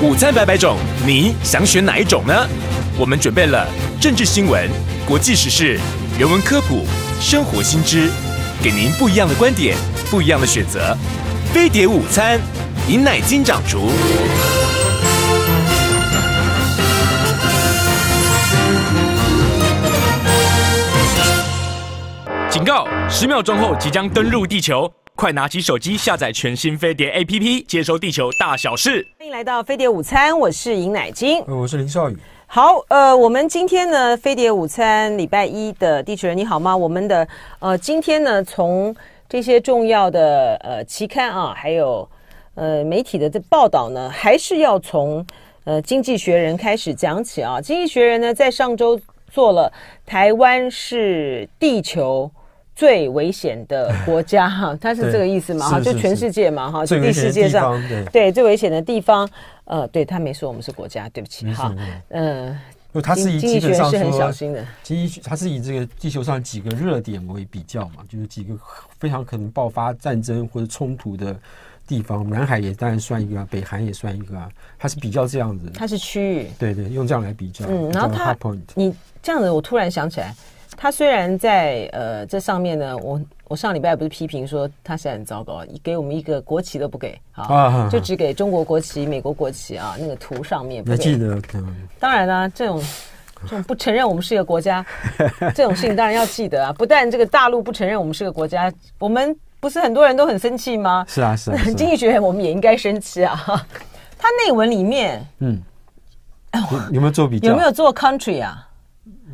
午餐百百种，你想选哪一种呢？我们准备了政治新闻、国际时事、人文科普、生活新知，给您不一样的观点，不一样的选择。飞碟午餐，饮奶金掌厨。警告！十秒钟后即将登陆地球。快拿起手机下载全新飞碟 A P P，接收地球大小事。欢迎来到飞碟午餐，我是尹乃菁，呃，我是林少宇。好，呃，我们今天呢，飞碟午餐礼拜一的地球人你好吗？我们的呃，今天呢，从这些重要的呃期刊啊，还有呃媒体的这报道呢，还是要从呃《经济学人》开始讲起啊，《经济学人》呢在上周做了台湾是地球。最危险的国家 哈，他是这个意思嘛哈？就全世界嘛哈？最危世界。地对最危险的地方。呃，对他没说我们是国家，对不起哈。嗯。呃，它是以基本上说，经济它是以这个地球上几个热点为比较嘛，就是几个非常可能爆发战争或者冲突的地方。南海也当然算一个，北韩也算一个，它是比较这样子。它是区域，对对，用这样来比较。嗯，然后它，你这样子，我突然想起来。他虽然在呃这上面呢，我我上礼拜不是批评说他虽在很糟糕，给我们一个国旗都不给啊，就只给中国国旗、美国国旗啊，那个图上面不给。当然啦，这种这种不承认我们是一个国家 这种事情，当然要记得啊。不但这个大陆不承认我们是个国家，我们不是很多人都很生气吗？是啊是。啊。经济学院我们也应该生气啊。他内文里面嗯，有没有做比较？有没有做 country 啊？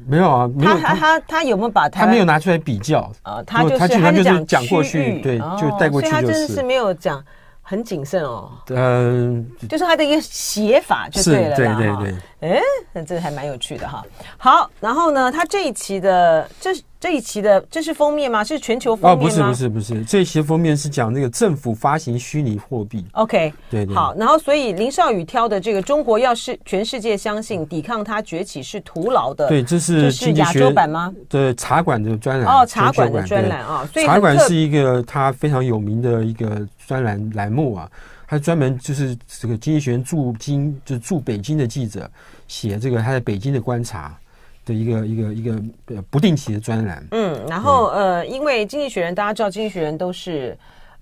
没有啊，没有他他他有没有把他没有拿出来比较啊？他就是他讲讲过去对，就带过去就所以他真的是没有讲。很谨慎哦，嗯，就是他的一个写法就对了对哈，哎，那这还蛮有趣的哈。好，然后呢，他这一期的这这一期的这是封面吗？是全球封面吗？不是不是不是，这一期封面是讲那个政府发行虚拟货币。OK，对，好，然后所以林少宇挑的这个中国要是全世界相信，抵抗它崛起是徒劳的。对，这是这是亚洲版吗？对，茶馆的专栏哦，茶馆的专栏啊，所以茶馆是一个他非常有名的一个。专栏栏目啊，他专门就是这个《经济学人》驻京，就驻北京的记者写这个他在北京的观察的一个一个一个不定期的专栏。嗯，然后呃，因为《经济学人》，大家知道，《经济学人》都是。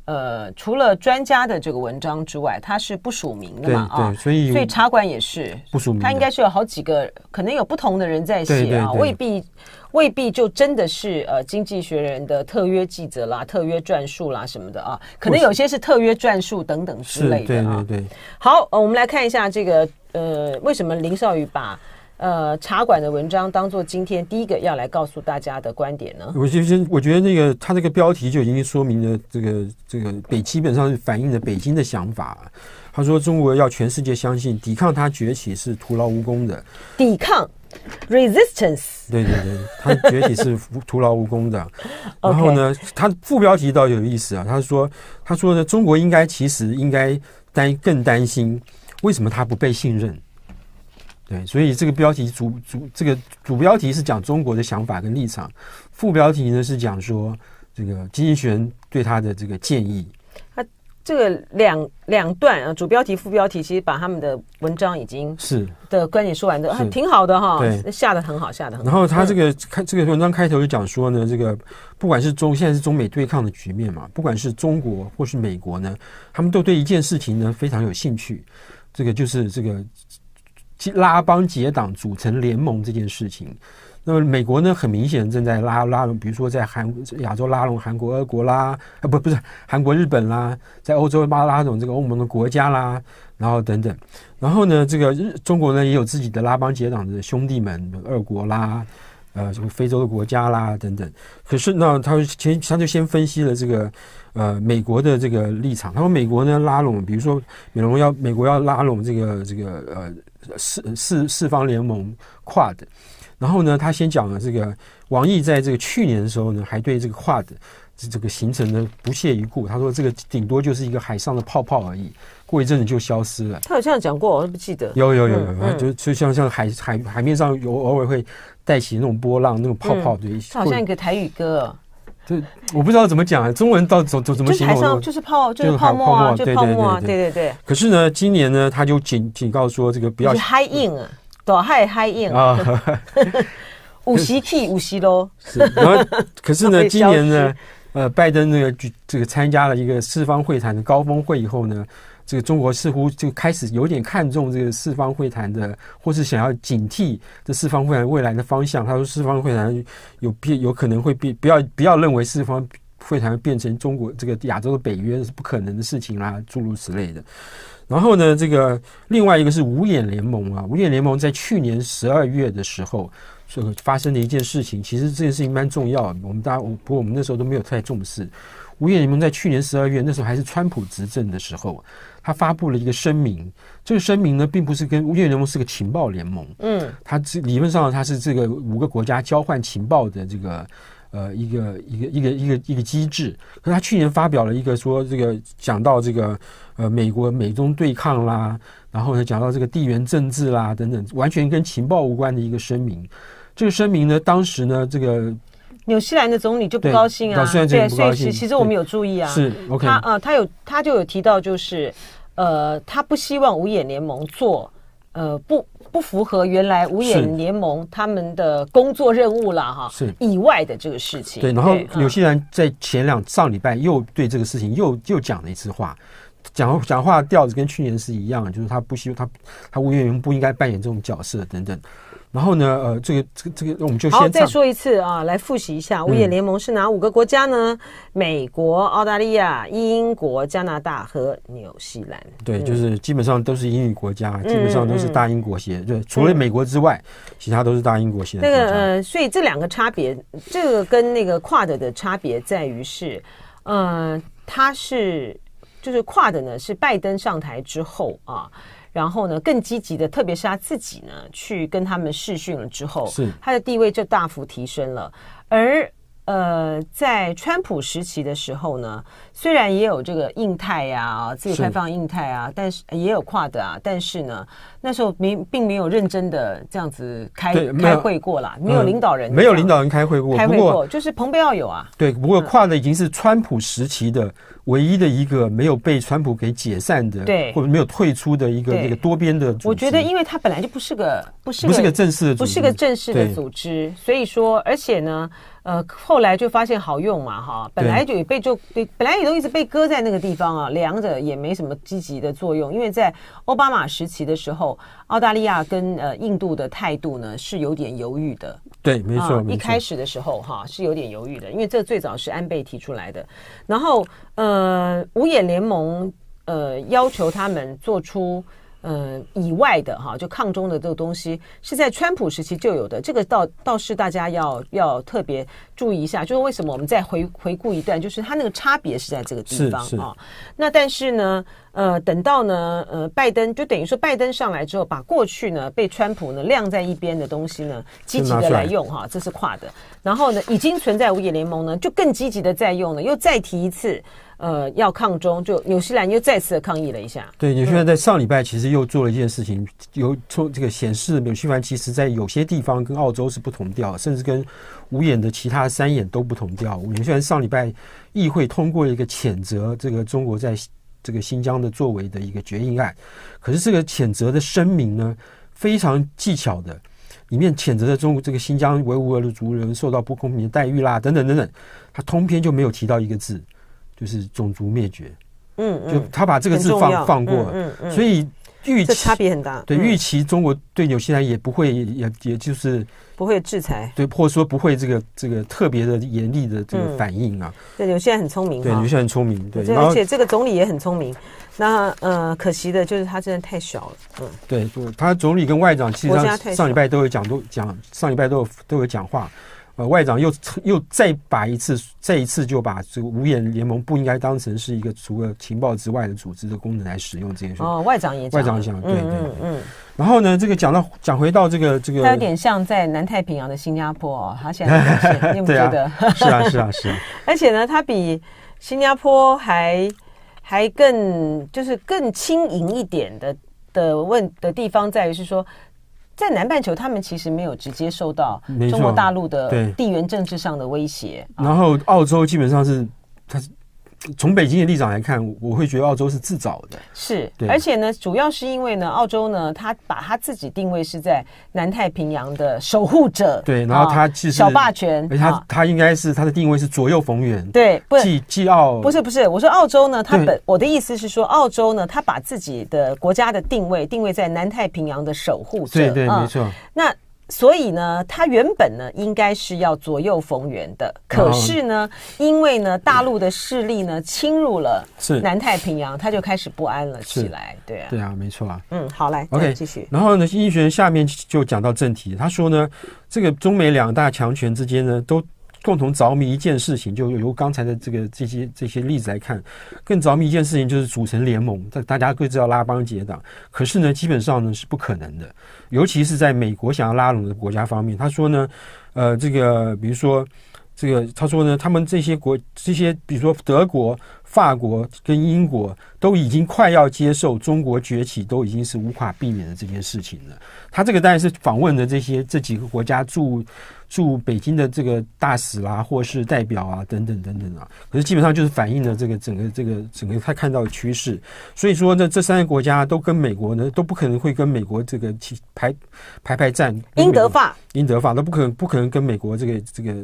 呃，除了专家的这个文章之外，它是不署名的嘛？对，所以所以茶馆也是不署名，它应该是有好几个，可能有不同的人在写啊，未必未必就真的是呃《经济学人》的特约记者啦、特约撰述啦什么的啊，可能有些是特约撰述等等之类的啊。好，呃，我们来看一下这个呃，为什么林少宇把。呃，茶馆的文章当做今天第一个要来告诉大家的观点呢。我觉实我觉得那个他那个标题就已经说明了这个这个北基本上是反映了北京的想法。他说中国要全世界相信，抵抗他崛起是徒劳无功的。抵抗，resistance。对对对，他崛起是徒劳无功的。然后呢，他副标题倒有意思啊，他说他说呢，中国应该其实应该担更担心，为什么他不被信任？对，所以这个标题主主这个主标题是讲中国的想法跟立场，副标题呢是讲说这个经济学人对他的这个建议。啊，这个两两段啊，主标题副标题其实把他们的文章已经是的观点说完的，挺好的哈。对，下的很好，下的很好。然后他这个开这个文章开头就讲说呢，这个不管是中现在是中美对抗的局面嘛，不管是中国或是美国呢，他们都对一件事情呢非常有兴趣，这个就是这个。拉帮结党组成联盟这件事情，那么美国呢，很明显正在拉拉拢，比如说在韩亚洲拉拢韩国、俄国啦，啊不不是韩国、日本啦，在欧洲拉拉拢这个欧盟的国家啦，然后等等，然后呢，这个日中国呢也有自己的拉帮结党的兄弟们，俄国啦，呃这个非洲的国家啦等等。可是呢，他前他就先分析了这个呃美国的这个立场，他说美国呢拉拢，比如说美容要美国要拉拢这个这个呃。四四四方联盟跨的，然后呢，他先讲了这个王毅在这个去年的时候呢，还对这个跨的这这个形成呢不屑一顾，他说这个顶多就是一个海上的泡泡而已，过一阵子就消失了。他好像讲过，我都不记得。有有有有，就就像像海海海面上有偶尔会带起那种波浪、那种泡泡的。它好像一个台语歌。这我不知道怎么讲啊，中文到怎怎怎么形容？就是泡，就是泡沫啊，就泡沫啊，对对对。可是呢，今年呢，他就警警告说，这个不要 h 硬啊，对吧 h 硬啊，五十 k 五十咯。然后，可是呢，今年呢，呃，拜登呢，就这个参加了一个四方会谈的高峰会以后呢。这个中国似乎就开始有点看重这个四方会谈的，或是想要警惕这四方会谈未来的方向。他说，四方会谈有变，有可能会变，不要不要认为四方会谈变成中国这个亚洲的北约是不可能的事情啦，诸如此类的。然后呢，这个另外一个是五眼联盟啊，五眼联盟在去年十二月的时候，这个发生的一件事情，其实这件事情蛮重要的，我们大家不过我们那时候都没有太重视。五眼联盟在去年十二月，那时候还是川普执政的时候，他发布了一个声明。这个声明呢，并不是跟五眼联盟是个情报联盟。嗯，它这理论上它是这个五个国家交换情报的这个呃一个一个一个一个一个机制。可他去年发表了一个说这个讲到这个呃美国美中对抗啦，然后呢讲到这个地缘政治啦等等，完全跟情报无关的一个声明。这个声明呢，当时呢这个。纽西兰的总理就不高兴啊，对，所以其实我们有注意啊，是，OK，他呃，他有他就有提到就是，呃，他不希望五眼联盟做呃不不符合原来五眼联盟他们的工作任务了哈，是以外的这个事情，对，然后纽西兰在前两上礼拜又对这个事情又又讲了一次话，讲讲话调子跟去年是一样，就是他不希望他他五眼联盟不应该扮演这种角色等等。然后呢？呃，这个、这个、这个，我们就先好，再说一次啊，来复习一下。五眼联盟是哪五个国家呢？美国、澳大利亚、英国、加拿大和纽西兰。对，就是基本上都是英语国家，基本上都是大英国系，对，除了美国之外，其他都是大英国协。那个，所以这两个差别，这个跟那个跨的的差别在于是，呃，它是就是跨的呢是拜登上台之后啊。然后呢，更积极的，特别是他自己呢，去跟他们试训了之后，是他的地位就大幅提升了。而呃，在川普时期的时候呢，虽然也有这个印太呀、自由开放印太啊，但是也有跨的啊，但是呢。那时候没并没有认真的这样子开开会过啦，没有领导人，没有领导人开会过。开会过就是蓬佩奥有啊。对，不过跨的已经是川普时期的唯一的一个没有被川普给解散的，对，或者没有退出的一个那个多边的组织。我觉得，因为它本来就不是个不是不是个正式的不是个正式的组织，所以说，而且呢，呃，后来就发现好用嘛，哈，本来就被就对，本来也都一直被搁在那个地方啊，两者也没什么积极的作用，因为在奥巴马时期的时候。澳大利亚跟呃印度的态度呢是有点犹豫的，对，没错，一开始的时候哈是有点犹豫的，因为这最早是安倍提出来的，然后呃五眼联盟呃要求他们做出。嗯，以外的哈，就抗中的这个东西，是在川普时期就有的，这个倒倒是大家要要特别注意一下，就是为什么我们再回回顾一段，就是它那个差别是在这个地方啊。那但是呢，呃，等到呢，呃，拜登就等于说拜登上来之后，把过去呢被川普呢晾在一边的东西呢，积极的来用哈，这是跨的。然后呢，已经存在五眼联盟呢，就更积极的在用了，又再提一次。呃，要抗中，就纽西兰又再次抗议了一下。对，纽西兰在上礼拜其实又做了一件事情，有从这个显示纽西兰其实在有些地方跟澳洲是不同调，甚至跟五眼的其他三眼都不同调。纽西兰上礼拜议会通过一个谴责这个中国在这个新疆的作为的一个决议案，可是这个谴责的声明呢，非常技巧的，里面谴责的中国这个新疆维吾尔族人受到不公平的待遇啦，等等等等，他通篇就没有提到一个字。就是种族灭绝，嗯，就他把这个字放放过，嗯嗯，所以预期差别很大，对预期中国对纽西兰也不会也也就是不会制裁，对，或者说不会这个这个特别的严厉的这个反应啊。对纽西兰很聪明，对纽西兰很聪明，对，而且这个总理也很聪明。那呃，可惜的就是他真的太小了，嗯，对，他总理跟外长其实上礼拜都有讲都讲，上礼拜都有都有讲话。呃，外长又又再把一次，这一次就把这个五眼联盟不应该当成是一个除了情报之外的组织的功能来使用这件事哦，外长也讲，外长也讲，对对嗯。然后呢，这个讲到讲回到这个这个，有点像在南太平洋的新加坡哦，他现在是的，是啊是啊是啊。而且呢，它比新加坡还还更就是更轻盈一点的的问的地方在于是说。在南半球，他们其实没有直接受到中国大陆的地缘政治上的威胁。然后，澳洲基本上是它是。从北京的立场来看，我会觉得澳洲是自找的。是，而且呢，主要是因为呢，澳洲呢，它把它自己定位是在南太平洋的守护者。对，然后它其实小霸权，它它应该是它的定位是左右逢源。对，既既澳不是不是，我说澳洲呢，它本我的意思是说，澳洲呢，它把自己的国家的定位定位在南太平洋的守护者。对对，没错。那。所以呢，他原本呢应该是要左右逢源的，可是呢，因为呢大陆的势力呢侵入了南太平洋，他就开始不安了起来。对啊，对啊，没错啊。嗯，好来 OK，继续。然后呢，英玄下面就讲到正题，他说呢，这个中美两大强权之间呢都。共同着迷一件事情，就由刚才的这个这些这些例子来看，更着迷一件事情就是组成联盟。这大家都知道拉帮结党，可是呢，基本上呢是不可能的。尤其是在美国想要拉拢的国家方面，他说呢，呃，这个比如说这个，他说呢，他们这些国这些，比如说德国、法国跟英国，都已经快要接受中国崛起，都已经是无法避免的这件事情了。他这个当然是访问的这些这几个国家驻驻北京的这个大使啦，或是代表啊，等等等等啊。可是基本上就是反映了这个整个这个整个他看到的趋势。所以说，呢，这三个国家都跟美国呢都不可能会跟美国这个排排排战。英德法，英德法都不可能不可能跟美国这个这个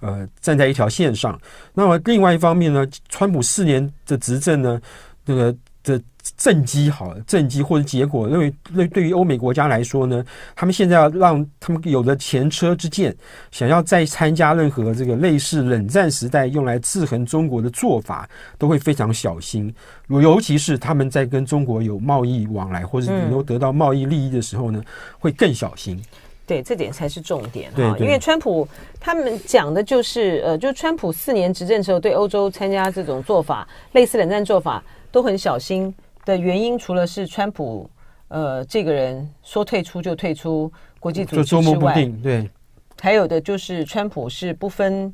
呃站在一条线上。那么另外一方面呢，川普四年的执政呢，这个这。震击好，震击或者结果，因为那对于欧美国家来说呢，他们现在要让他们有了前车之鉴，想要再参加任何这个类似冷战时代用来制衡中国的做法，都会非常小心。尤尤其是他们在跟中国有贸易往来或者能够得到贸易利益的时候呢，会更小心。对，这点才是重点哈，因为川普他们讲的就是，呃，就川普四年执政时候对欧洲参加这种做法，类似冷战做法都很小心。的原因除了是川普，呃，这个人说退出就退出国际组织之外，对，还有的就是川普是不分。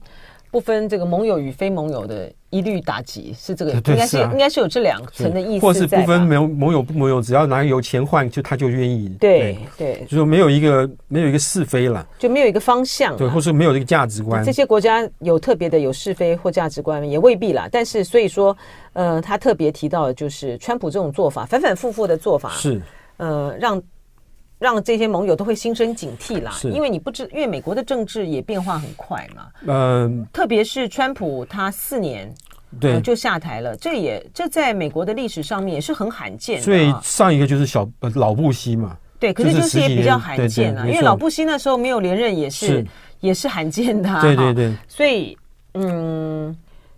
不分这个盟友与非盟友的，一律打击是这个，应该是应该是有这两层的意思。或是不分没有盟友不盟友，只要拿有钱换，就他就愿意。对对，就说没有一个没有一个是非了，就没有一个方向，对，或是没有一个价值观。这些国家有特别的有是非或价值观也未必了，但是所以说，呃，他特别提到就是川普这种做法，反反复复的做法是，呃，让。让这些盟友都会心生警惕啦，因为你不知，因为美国的政治也变化很快嘛。嗯，特别是川普，他四年对就下台了，这也这在美国的历史上面也是很罕见。所以上一个就是小老布希嘛。对，可是就是也比较罕见啊，因为老布希那时候没有连任，也是也是罕见的。对对对。所以嗯，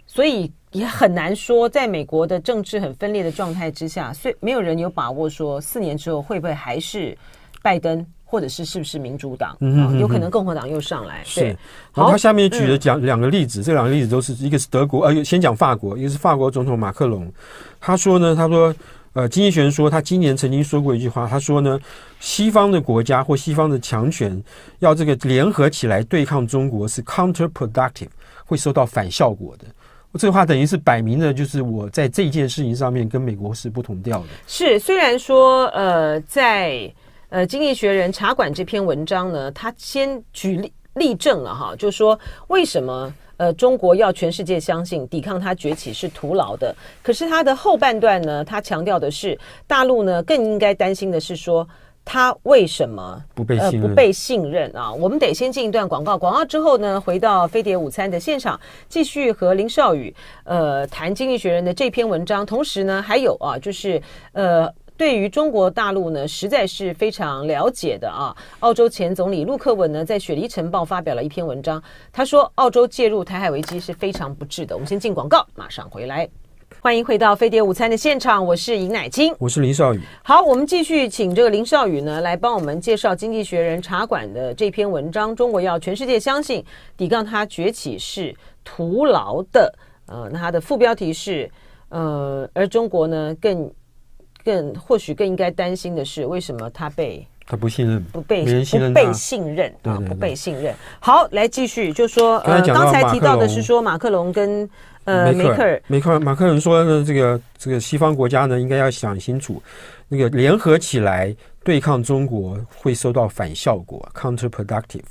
所以也很难说，在美国的政治很分裂的状态之下，所以没有人有把握说四年之后会不会还是。拜登，或者是是不是民主党？嗯，有可能共和党又上来。是，后他下面举了讲两个例子，这两个例子都是，一个是德国，呃，先讲法国，一个是法国总统马克龙。他说呢，他说，呃，经济学人说，他今年曾经说过一句话，他说呢，西方的国家或西方的强权要这个联合起来对抗中国是 counterproductive，会受到反效果的。这话等于是摆明的，就是我在这件事情上面跟美国是不同调的。是，虽然说，呃，在呃，《经济学人》茶馆这篇文章呢，他先举例例证了哈，就说为什么呃中国要全世界相信抵抗它崛起是徒劳的。可是它的后半段呢，他强调的是大陆呢更应该担心的是说它为什么不被信任？不被信任啊！我们得先进一段广告，广告之后呢，回到飞碟午餐的现场，继续和林少宇呃谈《经济学人》的这篇文章。同时呢，还有啊，就是呃。对于中国大陆呢，实在是非常了解的啊。澳洲前总理陆克文呢，在《雪梨晨报》发表了一篇文章，他说：“澳洲介入台海危机是非常不智的。”我们先进广告，马上回来。欢迎回到《飞碟午餐》的现场，我是尹乃金，我是林少宇。好，我们继续请这个林少宇呢来帮我们介绍《经济学人》茶馆的这篇文章。中国要全世界相信，抵抗它崛起是徒劳的。呃，那它的副标题是：呃，而中国呢更。更或许更应该担心的是，为什么他被他不信任，不被不被信任啊？不被信任。好，来继续，就说刚才提到的是说，马克龙跟呃梅克尔，梅克尔马克龙说呢，这个这个西方国家呢，应该要想清楚。那个联合起来对抗中国会收到反效果，counterproductive。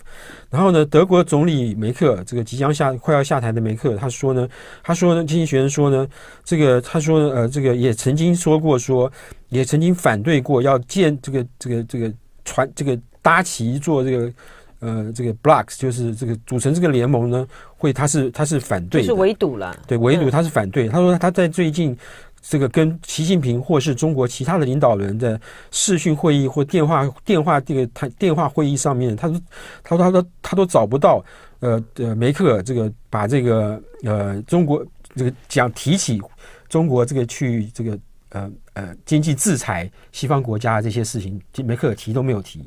然后呢，德国总理梅克这个即将下快要下台的梅克，他说呢，他说呢，经济学人说呢，这个他说呃，这个也曾经说过说，也曾经反对过要建这个这个这个船，这个搭起一座这个呃这个 blocks，就是这个组成这个联盟呢，会他是他是反对，是围堵了，对围堵他是反对。他说他在最近。这个跟习近平或是中国其他的领导人的视讯会议或电话电话这个谈电话会议上面，他都他说他都他都找不到呃呃梅克尔这个把这个呃中国这个讲提起中国这个去这个呃呃经济制裁西方国家这些事情，梅克尔提都没有提。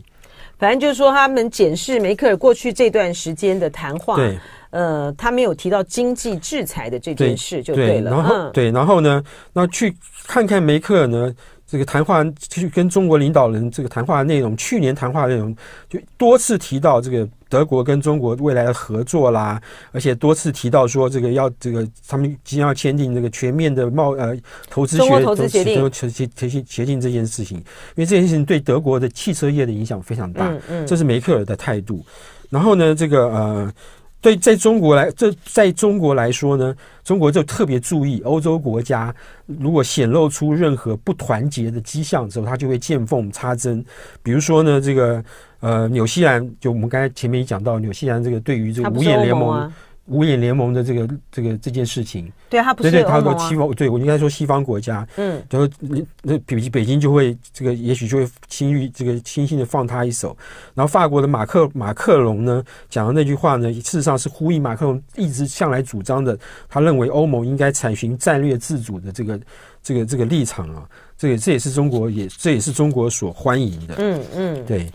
反正就是说，他们检视梅克尔过去这段时间的谈话。对。呃，他没有提到经济制裁的这件事就对了。对，然后对，然后呢，那去看看梅克尔呢？这个谈话去跟中国领导人这个谈话内容，去年谈话内容就多次提到这个德国跟中国未来的合作啦，而且多次提到说这个要这个他们即将要签订这个全面的贸呃投资协投资协定协协协定这件事情，因为这件事情对德国的汽车业的影响非常大。嗯嗯，这是梅克尔的态度。然后呢，这个呃。对，在中国来，在在中国来说呢，中国就特别注意欧洲国家如果显露出任何不团结的迹象之后，他就会见缝插针。比如说呢，这个呃，纽西兰，就我们刚才前面也讲到，纽西兰这个对于这个五眼联盟。五眼联盟的这个这个这件事情，对啊，他不是对对，他说西方，对我应该说西方国家，嗯，就是，那，那北北京就会这个，也许就会轻易这个轻轻的放他一手。然后法国的马克马克龙呢讲的那句话呢，事实上是呼应马克龙一直向来主张的，他认为欧盟应该采寻战略自主的这个这个这个立场啊，这这也是中国也这也是中国所欢迎的，嗯嗯，对。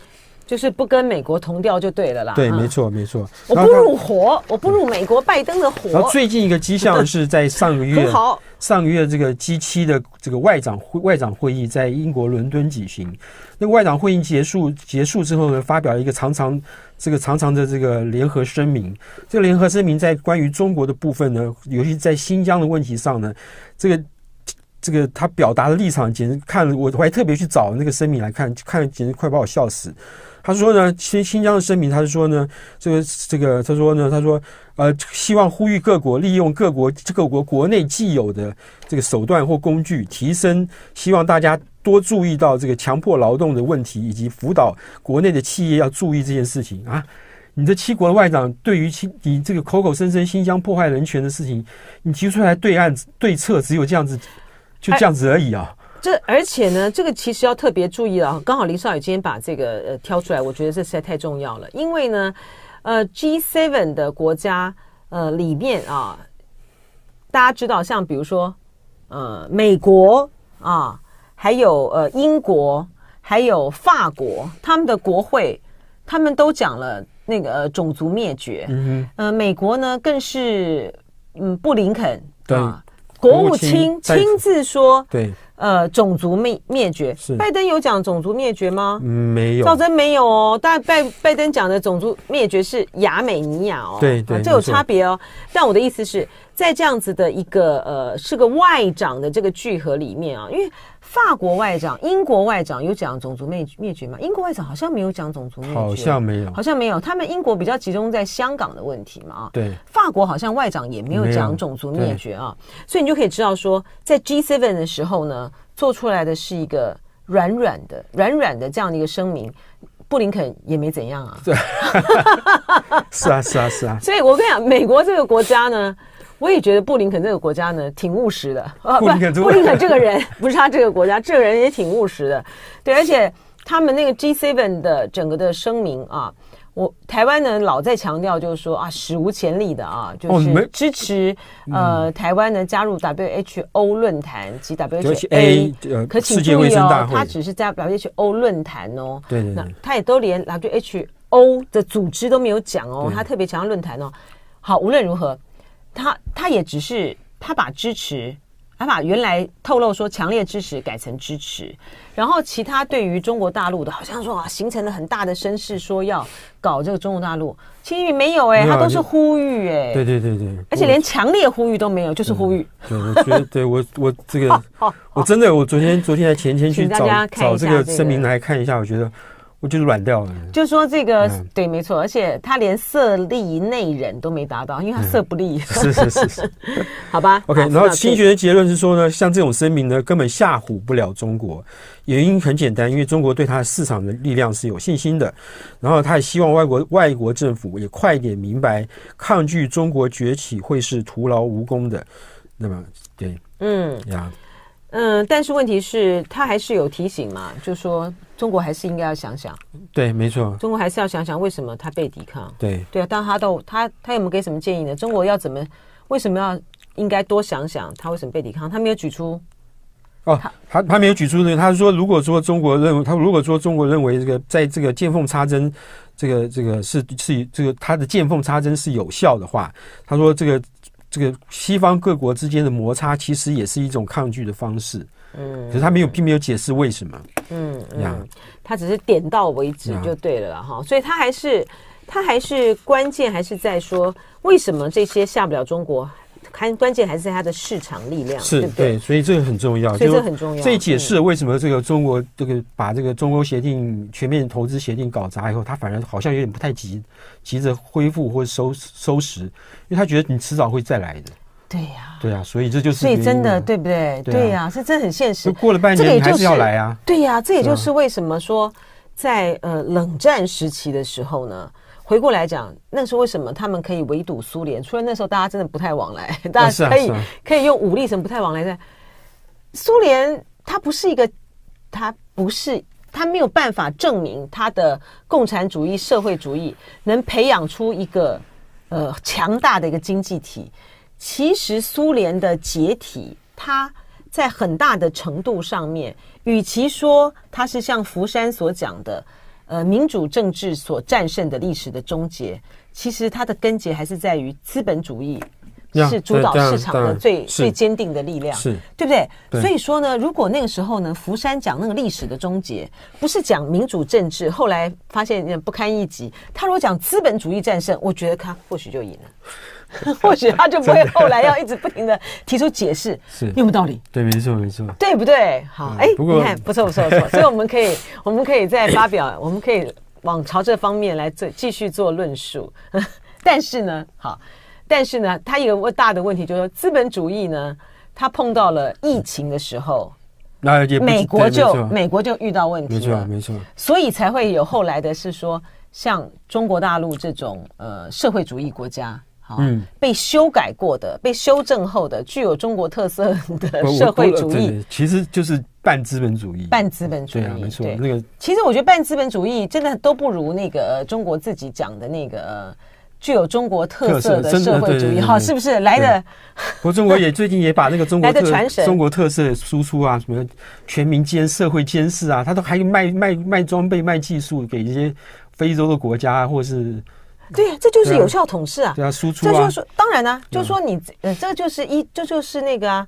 就是不跟美国同调就对了啦。对，没错，没错。我不入火，我不入美国拜登的火。然后最近一个迹象是在上个月，上个月这个 G 七的这个外长会外长会议在英国伦敦举行。那外长会议结束结束之后呢，发表一个长长这个长长的这个联合声明。这个联合声明在关于中国的部分呢，尤其在新疆的问题上呢，这个这个他表达的立场简直看，我还特别去找那个声明来看看，简直快把我笑死。他说呢，新新疆的声明，他是说呢，这个这个，他说呢，他说，呃，希望呼吁各国利用各国各国国内既有的这个手段或工具提升，希望大家多注意到这个强迫劳动的问题，以及辅导国内的企业要注意这件事情啊。你这七国的外长对于新你这个口口声声新疆破坏人权的事情，你提出来对案对策只有这样子，就这样子而已啊。这而且呢，这个其实要特别注意了。刚好林少宇今天把这个呃挑出来，我觉得这实在太重要了。因为呢，呃 g seven 的国家呃里面啊，大家知道，像比如说呃美国啊，还有呃英国，还有法国，他们的国会他们都讲了那个种族灭绝。嗯嗯。呃，美国呢，更是嗯布林肯对国务卿亲自说对。呃，种族灭灭绝，拜登有讲种族灭绝吗？没有，赵真没有哦。但拜拜登讲的种族灭绝是亚美尼亚哦，对对，这有差别哦。但我的意思是在这样子的一个呃，是个外长的这个聚合里面啊，因为。法国外长、英国外长有讲种族灭灭绝吗？英国外长好像没有讲种族灭绝，好像没有，好像没有。他们英国比较集中在香港的问题嘛，啊，对。法国好像外长也没有讲种族灭绝啊，所以你就可以知道说，在 G seven 的时候呢，做出来的是一个软软的、软软的这样的一个声明，布林肯也没怎样啊。对，是啊，是啊，是啊。所以我跟你讲，美国这个国家呢。我也觉得布林肯这个国家呢挺务实的啊。布林肯这个人不是他这个国家，这个人也挺务实的。对，而且他们那个 G Seven 的整个的声明啊，我台湾呢老在强调就是说啊，史无前例的啊，就是支持呃台湾呢加入 WHO 论坛及 WHA，可请注意哦，他只是加入 WHO 论坛哦。对对对，他也都连 W H O 的组织都没有讲哦，他特别强调论坛哦。好，无论如何。他他也只是他把支持他把原来透露说强烈支持改成支持，然后其他对于中国大陆的，好像说啊形成了很大的声势，说要搞这个中国大陆。青云没有哎，他都是呼吁哎，对对对对，而且连强烈呼吁都没有，就是呼吁。对，我觉得对我我这个，我真的我昨天昨天还前天去找找这个声明来看一下，我觉得。我就是软掉了。就说这个对，没错，而且他连色厉内人都没达到，因为他色不厉。是是是是，好吧。OK，然后新学的结论是说呢，像这种声明呢，根本吓唬不了中国。原因很简单，因为中国对它的市场的力量是有信心的。然后他也希望外国外国政府也快点明白，抗拒中国崛起会是徒劳无功的。那么，对，嗯，呀。嗯，但是问题是，他还是有提醒嘛，就说中国还是应该要想想，对，没错，中国还是要想想为什么他被抵抗。对对啊，但他都他他有没有给什么建议呢？中国要怎么？为什么要应该多想想他为什么被抵抗？他没有举出。哦，他他他没有举出呢。他说，如果说中国认为他如果说中国认为这个在这个见缝插针，这个这个是是这个他的见缝插针是有效的话，他说这个。这个西方各国之间的摩擦，其实也是一种抗拒的方式。嗯，可是他没有，并没有解释为什么。嗯，这他只是点到为止就对了哈。所以他还是，他还是关键，还是在说为什么这些下不了中国。还关键还是在它的市场力量，是对，所以这个很重要。所以这很重要。这也解释了为什么这个中国这个把这个中欧协定、全面投资协定搞砸以后，他反而好像有点不太急，急着恢复或收收拾，因为他觉得你迟早会再来的。对呀，对呀，所以这就是。所以真的对不对？对呀，是真很现实。过了半年，你还是要来啊。对呀，这也就是为什么说在呃冷战时期的时候呢。回过来讲，那时候为什么他们可以围堵苏联？除了那时候大家真的不太往来，大家可以可以用武力什么不太往来。在苏联，它不是一个，它不是，它没有办法证明它的共产主义社会主义能培养出一个呃强大的一个经济体。其实苏联的解体，它在很大的程度上面，与其说它是像福山所讲的。呃，民主政治所战胜的历史的终结，其实它的根结还是在于资本主义是主导市场的最最坚定的力量，是对不对？所以说呢，如果那个时候呢，福山讲那个历史的终结，不是讲民主政治，后来发现不堪一击，他如果讲资本主义战胜，我觉得他或许就赢了。或许他就不会后来要一直不停的提出解释，是有没有道理？对，没错，没错，对不对？好，哎，你看，不错，不错，不错。所以我们可以，我们可以再发表，我们可以往朝这方面来做，继续做论述。但是呢，好，但是呢，他有个大的问题，就是说资本主义呢，他碰到了疫情的时候，那美国就美国就遇到问题，没错，没错，所以才会有后来的是说，像中国大陆这种呃社会主义国家。嗯，被修改过的、被修正后的、具有中国特色的社会主义，其实就是半资本主义、半资本主义，对没错。那个，其实我觉得半资本主义真的都不如那个中国自己讲的那个具有中国特色的社会主义，哈，是不是来的？我中国也最近也把那个中国 的中国特色输出啊，什么全民监社会监视啊，他都还卖卖卖装备、卖技术给一些非洲的国家，或者是。对呀，这就是有效统治啊！对啊，输出啊！这就是当然呢，就是说你，呃，这就是一，这就是那个，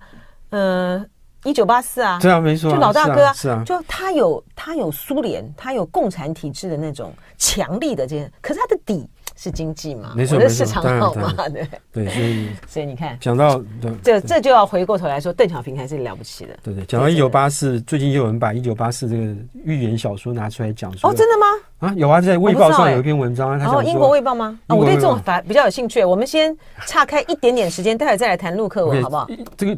嗯，一九八四啊，对啊，没错，就老大哥，是啊，就他有他有苏联，他有共产体制的那种强力的这，可是他的底。是经济嘛？我们的市场好嘛，对对，所以 所以你看，讲到这这就要回过头来说，邓小平还是了不起的。对对，讲到一九八四，最近也有人把一九八四这个寓言小说拿出来讲说。哦，真的吗？啊，有啊，在《卫报》上有一篇文章啊。然后，英国《卫报》吗？啊，我对这种反比较有兴趣。我们先岔开一点点时间，待会再来谈陆克文，好不好？这个。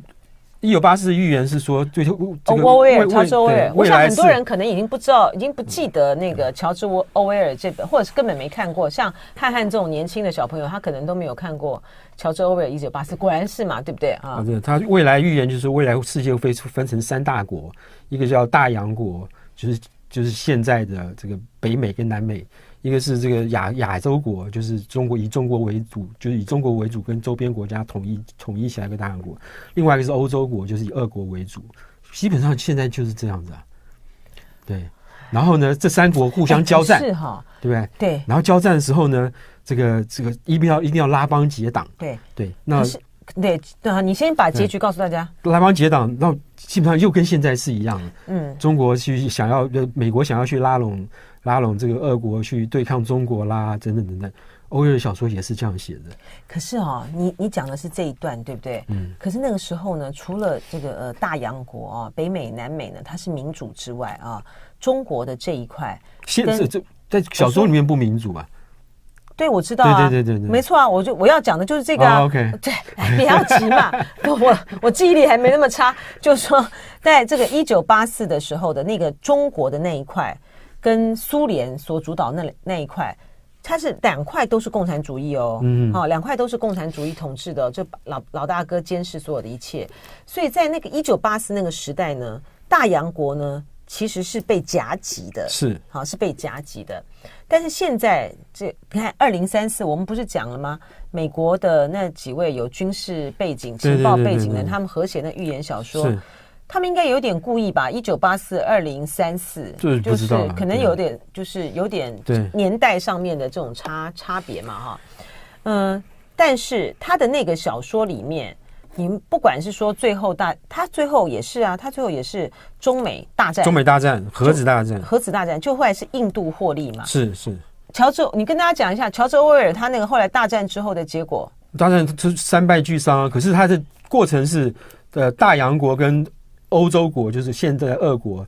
一九八四预言是说，对，欧威尔，乔治威尔，我想很多人可能已经不知道，已经不记得那个乔治欧威尔这本，或者是根本没看过。像汉汉这种年轻的小朋友，他可能都没有看过乔治欧威尔一九八四。果然是嘛，对不对啊？对，他未来预言就是未来世界会分成三大国，一个叫大洋国，就是就是现在的这个北美跟南美。一个是这个亚亚洲国，就是中国以中国为主，就是以中国为主跟周边国家统一统一起来一个大韩国。另外一个是欧洲国，就是以俄国为主，基本上现在就是这样子啊。对，然后呢，这三国互相交战是哈，对不对？对。然后交战的时候呢，这个这个一定要一定要拉帮结党。对对，那是对对啊，你先把结局告诉大家，拉帮结党，那基本上又跟现在是一样，嗯，中国去想要美国想要去拉拢。拉拢这个俄国去对抗中国啦，等等等等。欧日小说也是这样写的。可是哦，你你讲的是这一段对不对？嗯。可是那个时候呢，除了这个呃大洋国啊，北美、南美呢，它是民主之外啊，中国的这一块，在这在小说里面不民主吧？对，我知道，对对对对，没错啊。我就我要讲的就是这个啊。OK，对，不要急嘛。我我记忆力还没那么差，就是说，在这个一九八四的时候的那个中国的那一块。跟苏联所主导那那一块，它是两块都是共产主义哦，哦，两块都是共产主义统治的，就老老大哥监视所有的一切，所以在那个一九八四那个时代呢，大洋国呢其实是被夹挤的，是好是被夹挤的。但是现在这你看二零三四，我们不是讲了吗？美国的那几位有军事背景、情报背景的，他们和谐的预言小说。他们应该有点故意吧？一九八四、二零三四，就是可能有点，就是有点年代上面的这种差差别嘛，哈。嗯，但是他的那个小说里面，你不管是说最后大，他最后也是啊，他最后也是中美大战，中美大战、核子大战、核子大战，就后来是印度获利嘛？是是。乔治，你跟大家讲一下乔治·欧威尔他那个后来大战之后的结果。大战就三败俱伤，可是他的过程是，呃，大洋国跟欧洲国就是现在二国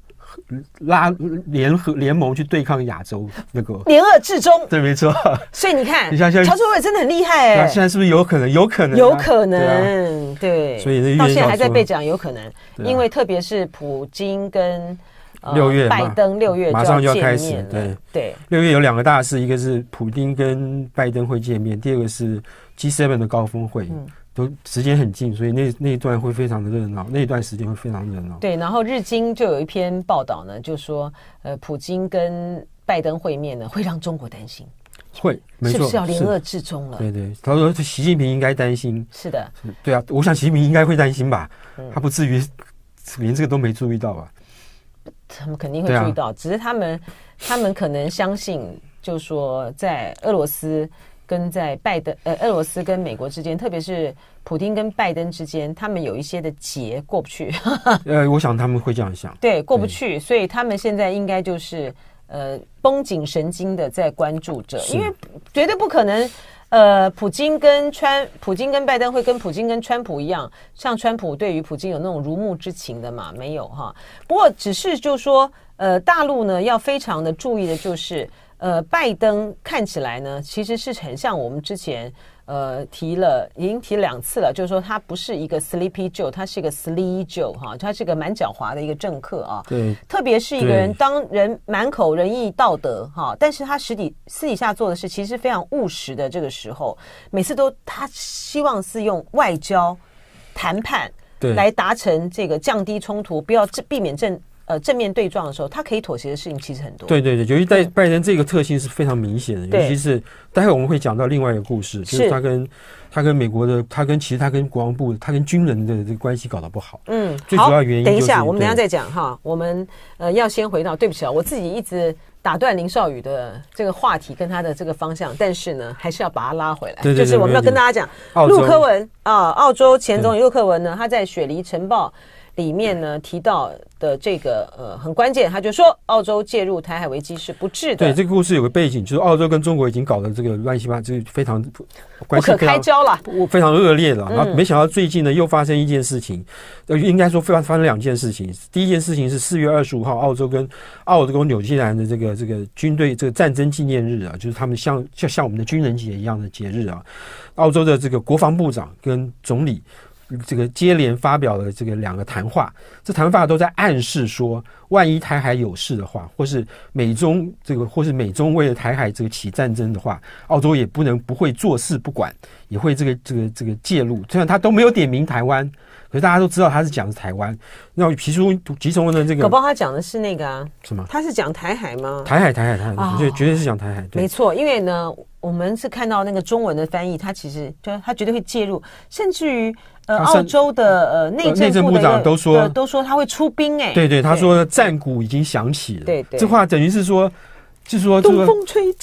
拉联合联盟去对抗亚洲那个联俄至中，对，没错。所以你看，你看现在，乔治韦真的很厉害哎。现在是不是有可能？有可能？有可能？对。所以到现在还在被讲，有可能，因为特别是普京跟六月拜登六月马上就要开始对对，六月有两个大事，一个是普京跟拜登会见面，第二个是 G seven 的高峰会。都时间很近，所以那那一段会非常的热闹，那一段时间会非常热闹。对，然后日经就有一篇报道呢，就说，呃，普京跟拜登会面呢，会让中国担心，会，是不是要连恶制中了？对对，他说，习近平应该担心，是的，对啊，我想习近平应该会担心吧，他不至于连这个都没注意到吧？他们肯定会注意到，只是他们他们可能相信，就说在俄罗斯。跟在拜登呃，俄罗斯跟美国之间，特别是普京跟拜登之间，他们有一些的结过不去。呃，我想他们会这样想。对，过不去，所以他们现在应该就是呃绷紧神经的在关注着，因为绝对不可能呃，普京跟川普京跟拜登会跟普京跟川普一样，像川普对于普京有那种如沐之情的嘛？没有哈。不过只是就说呃，大陆呢要非常的注意的就是。呃，拜登看起来呢，其实是很像我们之前呃提了，已经提两次了，就是说他不是一个 sleepy Joe，他是一个 sleepy Joe 哈，他是个蛮狡猾的一个政客啊。对。特别是一个人当人满口仁义道德哈，但是他实底私底下做的事其实非常务实的。这个时候，每次都他希望是用外交谈判来达成这个降低冲突，不要避免政。呃，正面对撞的时候，他可以妥协的事情其实很多。对对对，尤其在拜登这个特性是非常明显的。尤其是待会我们会讲到另外一个故事，就是他跟他跟美国的，他跟其实他跟国防部，他跟军人的这个关系搞得不好。嗯，最主要原因等一下我们等下再讲哈，我们呃要先回到，对不起啊，我自己一直打断林少宇的这个话题跟他的这个方向，但是呢，还是要把他拉回来，就是我们要跟大家讲，陆克文啊，澳洲前总理陆克文呢，他在《雪梨晨报》。里面呢提到的这个呃很关键，他就说澳洲介入台海危机是不智的。对这个故事有个背景，就是澳洲跟中国已经搞得这个乱七八，就是非常关系开交了，非常恶劣了。然后没想到最近呢又发生一件事情，呃，应该说发生两件事情。第一件事情是四月二十五号，澳洲跟澳洲纽西兰的这个这个军队这个战争纪念日啊，就是他们像像像我们的军人节一样的节日啊，澳洲的这个国防部长跟总理。这个接连发表了这个两个谈话，这谈话都在暗示说，万一台海有事的话，或是美中这个或是美中为了台海这个起战争的话，澳洲也不能不会坐视不管，也会这个这个这个介入。虽然他都没有点名台湾。所以大家都知道他是讲的台湾，那皮书集成的这个。葛包他讲的是那个啊，什么？他是讲台海吗？台海，台海，台海，绝对绝对是讲台海。没错，因为呢，我们是看到那个中文的翻译，他其实就他绝对会介入，甚至于呃，澳洲的呃内政部长都说都说他会出兵哎，对对，他说战鼓已经响起了，对对，这话等于是说。就是说，这个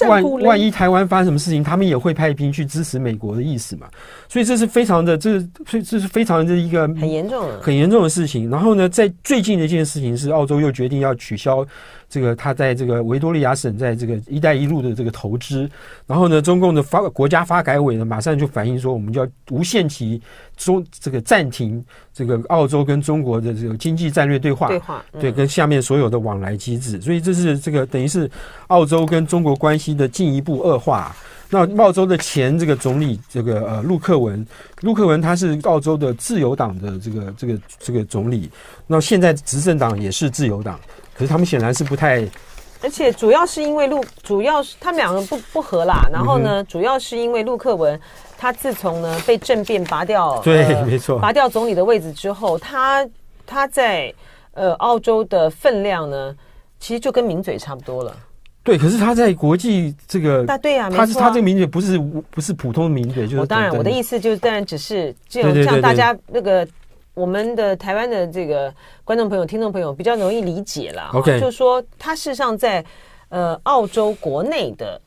万万一台湾发生什么事情，他们也会派兵去支持美国的意思嘛。所以这是非常的，这是这这是非常的一个很严重、很严重的事情。然后呢，在最近的一件事情是，澳洲又决定要取消。这个他在这个维多利亚省，在这个“一带一路”的这个投资，然后呢，中共的发国家发改委呢，马上就反映说，我们就要无限期中这个暂停这个澳洲跟中国的这个经济战略对话，对话对跟下面所有的往来机制。所以这是这个等于是澳洲跟中国关系的进一步恶化。那澳洲的前这个总理这个呃陆克文，陆克文他是澳洲的自由党的这个这个这个总理，那现在执政党也是自由党。可是他们显然是不太，而且主要是因为陆，主要是他们两个不不和啦。然后呢，主要是因为陆克文，他自从呢被政变拔掉，对，没错，拔掉总理的位置之后，他他在呃澳洲的分量呢，其实就跟名嘴差不多了。对，可是他在国际这个，那对呀，他是他这个名嘴不是不是普通名嘴，就是当然，我的意思就是当然只是这样，像大家那个。我们的台湾的这个观众朋友、听众朋友比较容易理解了。OK，就是说，他事实上在呃澳洲国内的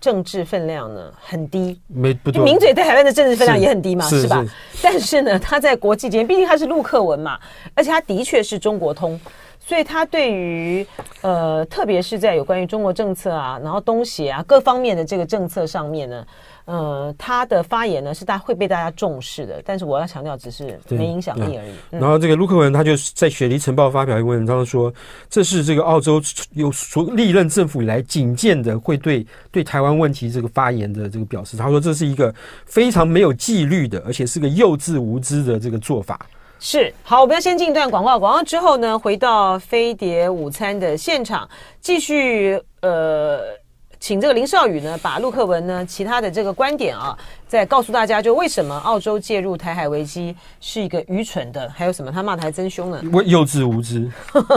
政治分量呢很低，没名嘴在台湾的政治分量也很低嘛，是吧？但是呢，他在国际间，毕竟他是陆克文嘛，而且他的确是中国通。所以他对于，呃，特别是在有关于中国政策啊，然后东西啊各方面的这个政策上面呢，呃，他的发言呢是大会被大家重视的，但是我要强调，只是没影响力而已。然后这个卢克文他就是在《雪梨晨报》发表一篇文章，说这是这个澳洲有所历任政府以来仅见的会对对台湾问题这个发言的这个表示。他说这是一个非常没有纪律的，而且是个幼稚无知的这个做法。是好，我们要先进一段广告，广告之后呢，回到飞碟午餐的现场，继续呃，请这个林少宇呢，把陆克文呢其他的这个观点啊，再告诉大家，就为什么澳洲介入台海危机是一个愚蠢的，还有什么他骂的还真凶呢？我幼稚无知。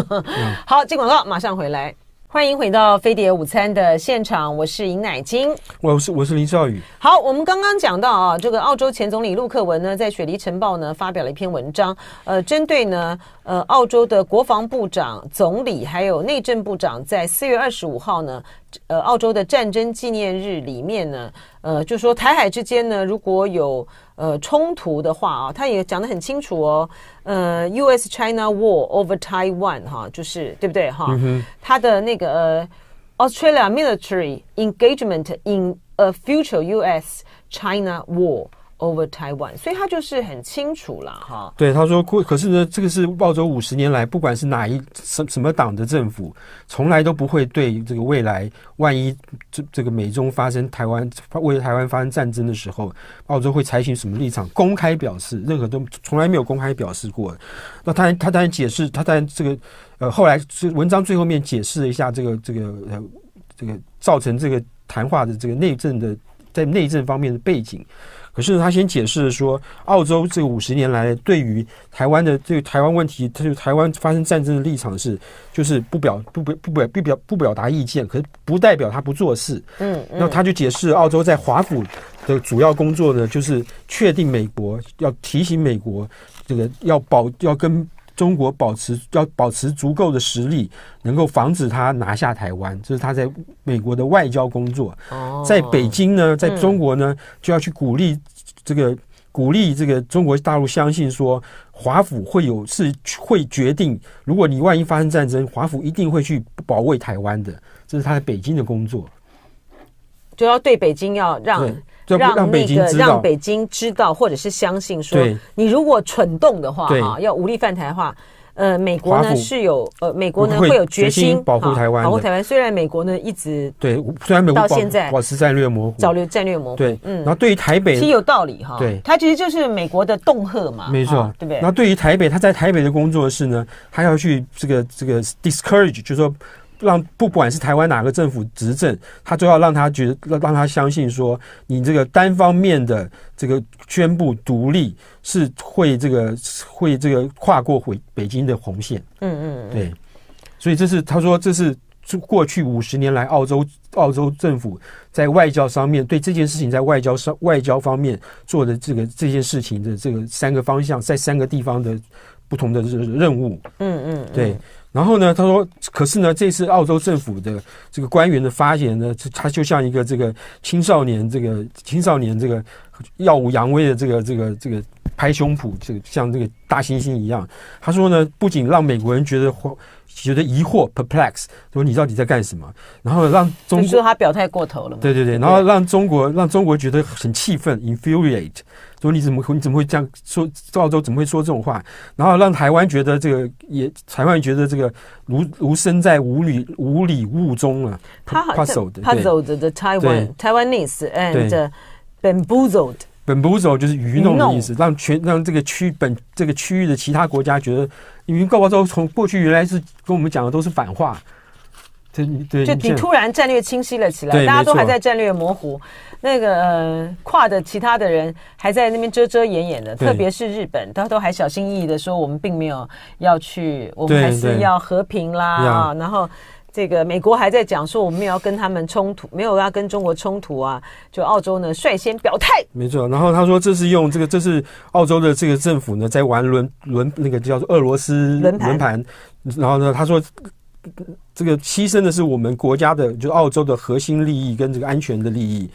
好，进广告，马上回来。欢迎回到《飞碟午餐》的现场，我是尹乃菁，我是我是林兆宇。好，我们刚刚讲到啊，这个澳洲前总理陆克文呢，在《雪梨晨报》呢发表了一篇文章，呃，针对呢，呃，澳洲的国防部长、总理还有内政部长在四月二十五号呢。呃，澳洲的战争纪念日里面呢，呃，就说台海之间呢，如果有呃冲突的话啊，他也讲得很清楚哦，呃，U.S. China War over Taiwan，哈，就是对不对哈？他的那个呃、Australia military engagement in a future U.S. China War。Over Taiwan，所以他就是很清楚了哈。对，他说：“可是呢，这个是澳洲五十年来，不管是哪一什什么党的政府，从来都不会对这个未来，万一这这个美中发生台湾为台湾发生战争的时候，澳洲会采取什么立场？公开表示，任何都从来没有公开表示过。”那他他当然解释，他当然这个呃，后来文章最后面解释了一下这个这个呃这个造成这个谈话的这个内政的在内政方面的背景。可是他先解释说，澳洲这五十年来对于台湾的对台湾问题，他就台湾发生战争的立场是，就是不表不表不表不表不表达意见，可是不代表他不做事。嗯，那他就解释，澳洲在华府的主要工作呢，就是确定美国要提醒美国这个要保要跟。中国保持要保持足够的实力，能够防止他拿下台湾，这是他在美国的外交工作。在北京呢，在中国呢，就要去鼓励这个鼓励这个中国大陆相信说，华府会有是会决定，如果你万一发生战争，华府一定会去保卫台湾的。这是他在北京的工作，就要对北京要让。让那个让北京知道，或者是相信说，你如果蠢动的话，哈，要武力犯台的话，呃，美国呢是有，呃，美国呢会有决心保护台湾，保护台湾。虽然美国呢一直对，虽然美国到现在保持战略模糊，保留战略模糊。对，嗯。然后对于台北，其实有道理哈。对，他其实就是美国的恫吓嘛，没错，对不对？然后对于台北，他在台北的工作是呢，他要去这个这个 discourage，就是说。让不管是台湾哪个政府执政，他都要让他觉让让他相信说，你这个单方面的这个宣布独立是会这个会这个跨过回北京的红线。嗯嗯，对。所以这是他说这是过去五十年来澳洲澳洲政府在外交上面对这件事情在外交上外交方面做的这个这件事情的这个三个方向在三个地方的不同的任务。嗯嗯，对。然后呢？他说：“可是呢，这次澳洲政府的这个官员的发言呢，他就像一个这个青少年，这个青少年这个耀武扬威的这个这个这个。”拍胸脯，这个像这个大猩猩一样。他说呢，不仅让美国人觉得觉得疑惑 （perplex），说你到底在干什么？然后让中国，你说他表态过头了。对对对，然后让中国，让中国觉得很气愤 （infuriate）。说你怎么，你怎么会这样说？澳洲怎么会说这种话？然后让台湾觉得这个也，台湾觉得这个如如身在无里无里雾中了。他好，puzzled，the Taiwan Taiwanese and bamboozled。本不走就是愚弄的意思，让全让这个区本这个区域的其他国家觉得，因为告白之后，从过去原来是跟我们讲的都是反话，对对，就你突然战略清晰了起来，大家都还在战略模糊，那个呃、跨的其他的人还在那边遮遮掩掩的，特别是日本，他都还小心翼翼的说我们并没有要去，我们还是要和平啦，然后。这个美国还在讲说，们也要跟他们冲突，没有要跟中国冲突啊。就澳洲呢，率先表态，没错。然后他说，这是用这个，这是澳洲的这个政府呢，在玩轮轮那个叫做俄罗斯轮盘。然后呢，他说，这个牺牲的是我们国家的，就澳洲的核心利益跟这个安全的利益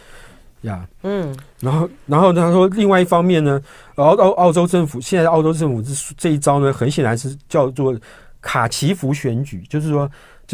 呀。嗯。然后，然后他说，另外一方面呢，澳澳澳洲政府现在澳洲政府这这一招呢，很显然是叫做卡其福选举，就是说。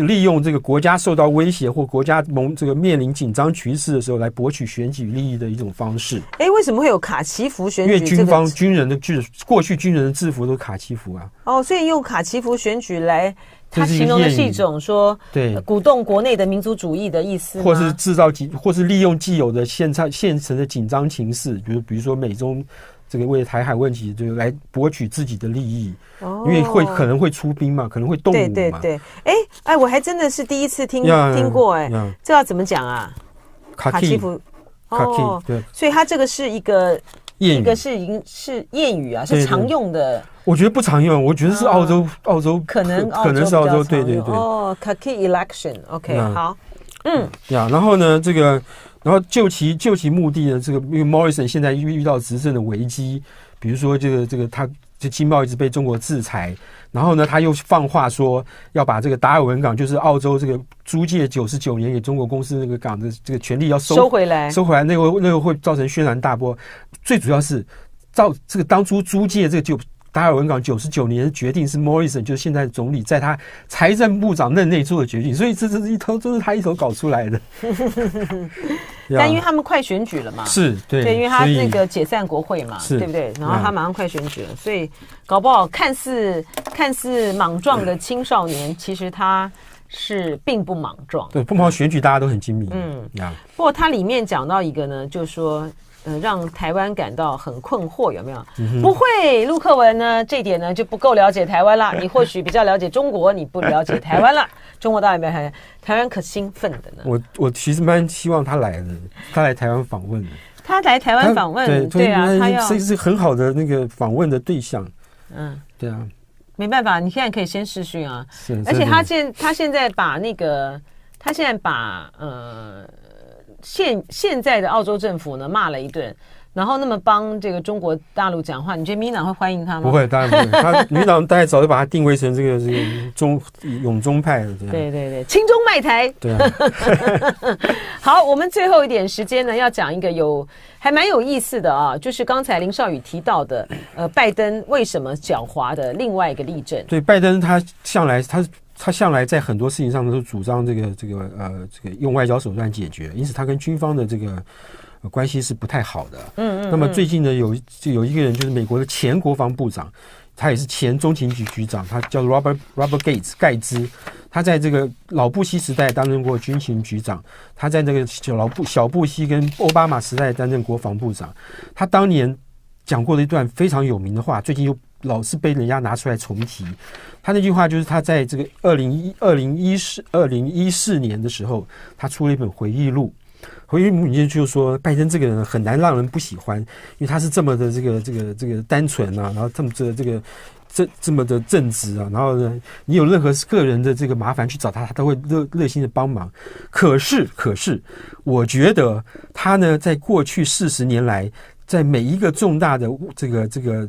利用这个国家受到威胁或国家蒙这个面临紧张局势的时候，来博取选举利益的一种方式。哎，为什么会有卡其服选举？因为军方、军人的制，过去军人的制服都卡其服啊。哦，所以用卡其服选举来，它形容的是一种说对鼓动国内的民族主义的意思，或是制造紧，或是利用既有的现现成的紧张情势，比如比如说美中。这个为台海问题就来博取自己的利益，因为会可能会出兵嘛，可能会动武嘛。对对对，哎哎，我还真的是第一次听听过哎，这要怎么讲啊？卡其，夫，哦，对，所以他这个是一个一个是是谚语啊，是常用的。我觉得不常用，我觉得是澳洲澳洲可能可能是澳洲对对对哦，Kaki election，OK，好，嗯呀，然后呢，这个。然后，就其就其目的呢，这个因为 Morrison 现在遇遇到执政的危机，比如说这个这个他这经贸一直被中国制裁，然后呢，他又放话说要把这个达尔文港，就是澳洲这个租借九十九年给中国公司那个港的这个权利要收回来，收回来那个那个会造成轩然大波。最主要是，造这个当初租借这个就。达尔文港九十九年的决定是 m o 森，r s o n 就是现在总理在他财政部长任内做的决定，所以这这是一头都是他一手搞出来的。但因为他们快选举了嘛，是对，对，因为他这个解散国会嘛，对不对？然后他马上快选举了，所以搞不好看似看似莽撞的青少年，其实他是并不莽撞。对，不忙选举大家都很精明。嗯，不过他里面讲到一个呢，就是说。嗯，让台湾感到很困惑，有没有？不会，陆克文呢？这点呢就不够了解台湾了。你或许比较了解中国，你不了解台湾了。中国当有没有台湾，台湾可兴奋的呢。我我其实蛮希望他来的，他来台湾访问。他来台湾访问，对啊，他要是一个很好的那个访问的对象。嗯，对啊，没办法，你现在可以先试训啊。而且他现他现在把那个，他现在把呃。现现在的澳洲政府呢骂了一顿，然后那么帮这个中国大陆讲话，你觉得民党会欢迎他吗？不会，当然不会。民党大概早就把他定位成这个是中永中派，对对对，亲中卖台。对啊。好，我们最后一点时间呢，要讲一个有还蛮有意思的啊，就是刚才林少宇提到的，呃，拜登为什么狡猾的另外一个例证。对，拜登他向来他。他向来在很多事情上都都主张这个这个呃这个用外交手段解决，因此他跟军方的这个关系是不太好的。嗯嗯。那么最近呢有就有一个人就是美国的前国防部长，他也是前中情局局长，他叫 Robert Robert Gates 盖兹。他在这个老布希时代担任过军情局长，他在这个小老布小布希跟奥巴马时代担任国防部长。他当年讲过的一段非常有名的话，最近又。老是被人家拿出来重提，他那句话就是，他在这个二零二零一四二零一四年的时候，他出了一本回忆录，回忆录里面就说拜登这个人很难让人不喜欢，因为他是这么的这个这个这个单纯啊，然后这么这这个这这么的正直啊，然后呢，你有任何个人的这个麻烦去找他，他都会热热心的帮忙。可是，可是，我觉得他呢，在过去四十年来，在每一个重大的这个这个。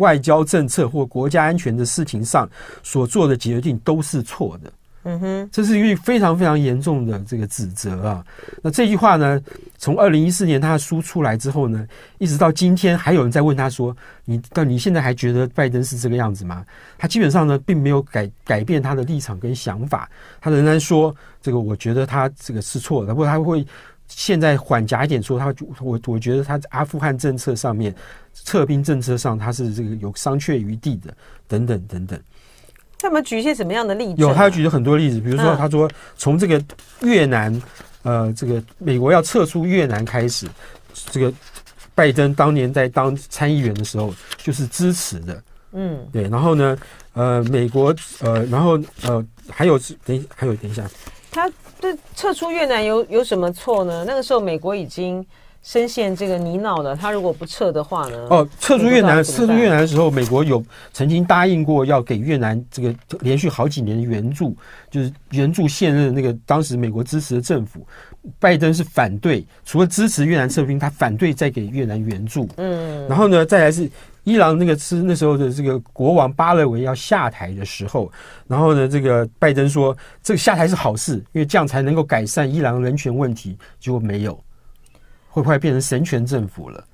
外交政策或国家安全的事情上所做的决定都是错的。嗯哼，这是一个非常非常严重的这个指责啊。那这句话呢，从二零一四年他的书出来之后呢，一直到今天，还有人在问他说：“你到你现在还觉得拜登是这个样子吗？”他基本上呢，并没有改改变他的立场跟想法，他仍然说：“这个我觉得他这个是错的，不过他会。”现在缓假一点说，他我我觉得他阿富汗政策上面，撤兵政策上他是这个有商榷余地的，等等等等。他们举一些什么样的例子？有，他举了很多例子，比如说他说从这个越南，呃，这个美国要撤出越南开始，这个拜登当年在当参议员的时候就是支持的，嗯，对。然后呢，呃，美国，呃，然后呃，还有等，还有等一下，他。对，撤出越南有有什么错呢？那个时候美国已经深陷这个泥淖了。他如果不撤的话呢？哦，撤出越南，撤出越南的时候，美国有曾经答应过要给越南这个连续好几年的援助，就是援助现任那个当时美国支持的政府。拜登是反对，除了支持越南撤兵，他反对再给越南援助。嗯，然后呢，再来是。伊朗那个吃那时候的这个国王巴勒维要下台的时候，然后呢，这个拜登说，这个下台是好事，因为这样才能够改善伊朗人权问题，结果没有，会不会变成神权政府了？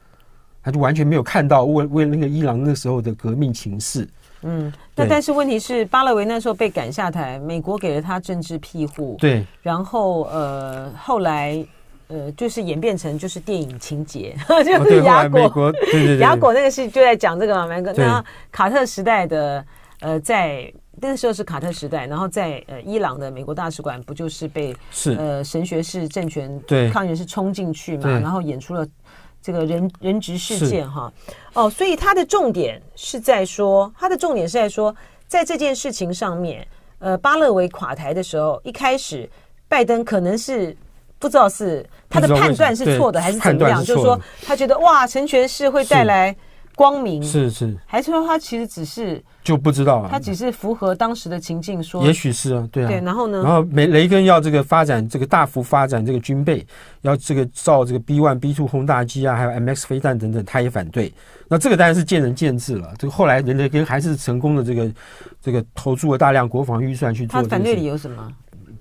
他就完全没有看到为为那个伊朗那时候的革命情势。嗯，但但是问题是，巴勒维那时候被赶下台，美国给了他政治庇护，对，然后呃，后来。呃，就是演变成就是电影情节，就是牙果，牙果那个是就在讲这个嘛，那卡特时代的，呃，在那时候是卡特时代，然后在呃伊朗的美国大使馆不就是被是呃神学式政权对抗原是冲进去嘛，然后演出了这个人人质事件哈。哦，所以他的重点是在说，他的重点是在说，在这件事情上面，呃，巴勒维垮台的时候，一开始拜登可能是。不知道是他的判断是错的还是怎么样，就是说他觉得哇，成全是会带来光明，是是，还是说他其实只是就不知道，他只是符合当时的情境说，也许是啊，对对，然后呢，然后梅雷根要这个发展这个大幅发展这个军备，要这个造这个 B one B two 轰炸机啊，还有 M X 飞弹等等，他也反对，那这个当然是见仁见智了。这个后来雷雷根还是成功的，这个这个投注了大量国防预算去做。他反对理由什么？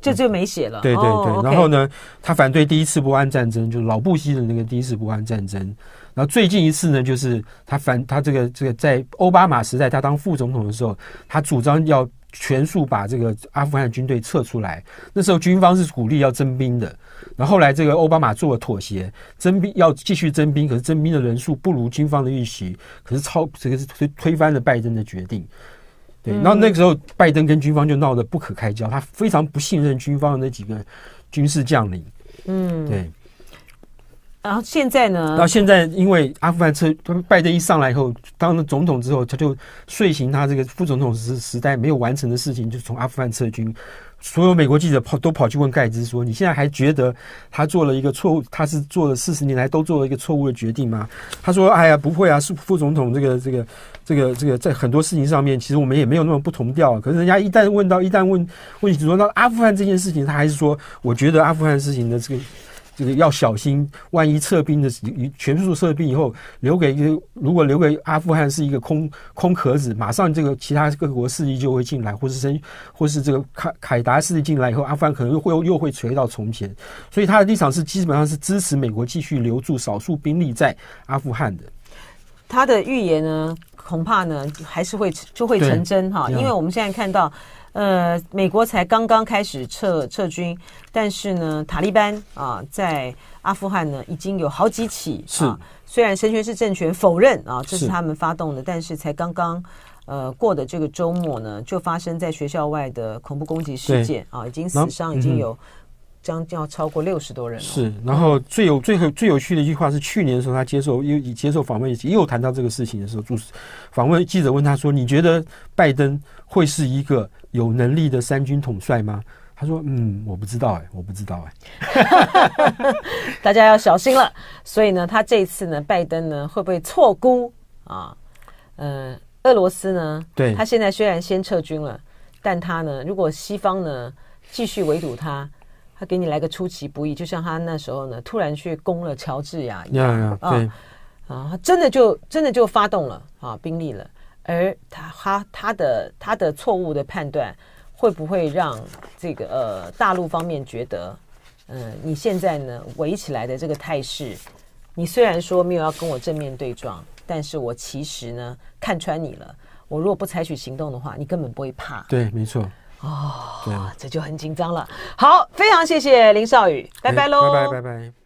就就没写了。对对对，然后呢，他反对第一次波安战争，就是老布希的那个第一次波安战争。然后最近一次呢，就是他反他这个这个在奥巴马时代，他当副总统的时候，他主张要全数把这个阿富汗军队撤出来。那时候军方是鼓励要征兵的。那后来这个奥巴马做了妥协，征兵要继续征兵，可是征兵的人数不如军方的预期，可是超这个是推推翻了拜登的决定。对，然后那个时候，拜登跟军方就闹得不可开交，他非常不信任军方的那几个军事将领。嗯，对。然后现在呢？然后现在，因为阿富汗撤，拜登一上来以后当了总统之后，他就遂行他这个副总统时时代没有完成的事情，就是从阿富汗撤军。所有美国记者跑都跑去问盖茨说：“你现在还觉得他做了一个错误？他是做了四十年来都做了一个错误的决定吗？”他说：“哎呀，不会啊，是副总统这个这个。”这个这个在很多事情上面，其实我们也没有那么不同调。可是人家一旦问到，一旦问问题，比说到阿富汗这件事情，他还是说，我觉得阿富汗事情的这个这个要小心，万一撤兵的全数撤兵以后，留给如果留给阿富汗是一个空空壳子，马上这个其他各国势力就会进来，或是甚或是这个凯凯达势力进来以后，阿富汗可能又会又会回到从前。所以他的立场是基本上是支持美国继续留住少数兵力在阿富汗的。他的预言呢？恐怕呢还是会就会成真哈，因为我们现在看到，呃，美国才刚刚开始撤撤军，但是呢，塔利班啊，在阿富汗呢已经有好几起是，虽然神权是政权否认啊这是他们发动的，但是才刚刚呃过的这个周末呢，就发生在学校外的恐怖攻击事件啊，已经死伤已经有。将要超过六十多人。是，然后最有最后最有趣的一句话是，去年的时候他接受又接受访问，又谈到这个事情的时候，注访问记者问他说：“你觉得拜登会是一个有能力的三军统帅吗？”他说：“嗯，我不知道，哎，我不知道，哎，大家要小心了。”所以呢，他这一次呢，拜登呢会不会错估啊？呃，俄罗斯呢？对，他现在虽然先撤军了，但他呢，如果西方呢继续围堵他。他给你来个出其不意，就像他那时候呢，突然去攻了乔治亚一样啊啊！真的就真的就发动了啊兵力了。而他他他的他的错误的判断，会不会让这个呃大陆方面觉得，嗯，你现在呢围起来的这个态势，你虽然说没有要跟我正面对撞，但是我其实呢看穿你了。我如果不采取行动的话，你根本不会怕。对，没错。哦，这就很紧张了。好，非常谢谢林少宇，拜拜喽，拜拜拜拜。